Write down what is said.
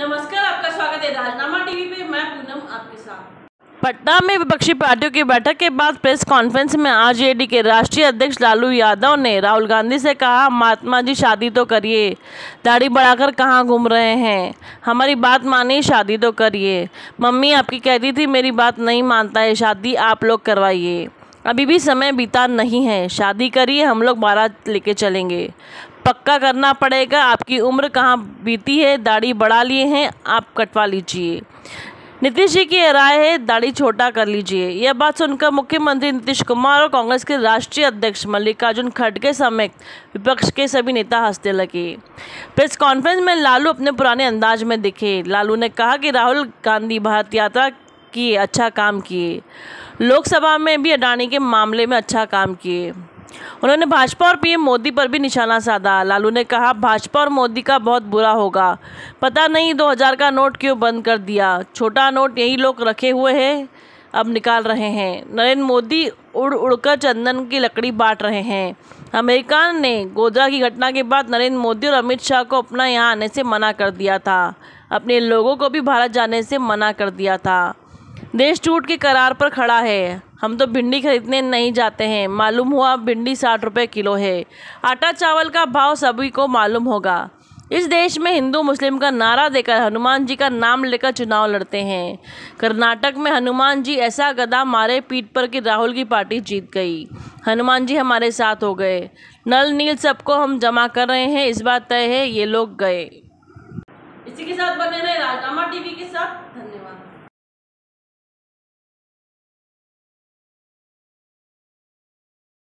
नमस्कार आपका स्वागत है राजनामा टीवी पे मैं पूनम आपके साथ पटना में विपक्षी पार्टियों की बैठक के बाद प्रेस कॉन्फ्रेंस में आरजेडी के राष्ट्रीय अध्यक्ष लालू यादव ने राहुल गांधी से कहा महात्मा जी शादी तो करिए दाढ़ी बढ़ाकर कहाँ घूम रहे हैं हमारी बात मानिए शादी तो करिए मम्मी आपकी कहती थी मेरी बात नहीं मानता है शादी आप लोग करवाइए अभी भी समय बीता नहीं है शादी करिए हम लोग बारात लेके चलेंगे पक्का करना पड़ेगा आपकी उम्र कहाँ बीती है दाढ़ी बढ़ा लिए हैं आप कटवा लीजिए नीतीश जी की राय है दाढ़ी छोटा कर लीजिए यह बात सुनकर मुख्यमंत्री नीतीश कुमार और कांग्रेस के राष्ट्रीय अध्यक्ष मल्लिकार्जुन खड़गे समेत विपक्ष के सभी नेता हंसने लगे प्रेस कॉन्फ्रेंस में लालू अपने पुराने अंदाज में दिखे लालू ने कहा कि राहुल गांधी भारत यात्रा किए अच्छा काम किए लोकसभा में भी अडानी के मामले में अच्छा काम किए उन्होंने भाजपा और पीएम मोदी पर भी निशाना साधा लालू ने कहा भाजपा और मोदी का बहुत बुरा होगा पता नहीं 2000 का नोट क्यों बंद कर दिया छोटा नोट यही लोग रखे हुए हैं अब निकाल रहे हैं नरेंद्र मोदी उड़ उड़कर चंदन की लकड़ी बांट रहे हैं अमेरिका ने गोदरा की घटना के बाद नरेंद्र मोदी और अमित शाह को अपना यहाँ आने से मना कर दिया था अपने लोगों को भी भारत जाने से मना कर दिया था देश टूट के करार पर खड़ा है हम तो भिंडी खरीदने नहीं जाते हैं मालूम हुआ भिंडी साठ रुपये किलो है आटा चावल का भाव सभी को मालूम होगा इस देश में हिंदू मुस्लिम का नारा देकर हनुमान जी का नाम लेकर चुनाव लड़ते हैं कर्नाटक में हनुमान जी ऐसा गदा मारे पीठ पर कि राहुल की पार्टी जीत गई हनुमान जी हमारे साथ हो गए नल नील सबको हम जमा कर रहे हैं इस बात तय है ये लोग गए इसी के साथ बने रहे राजनामा टीवी के साथ धन्यवाद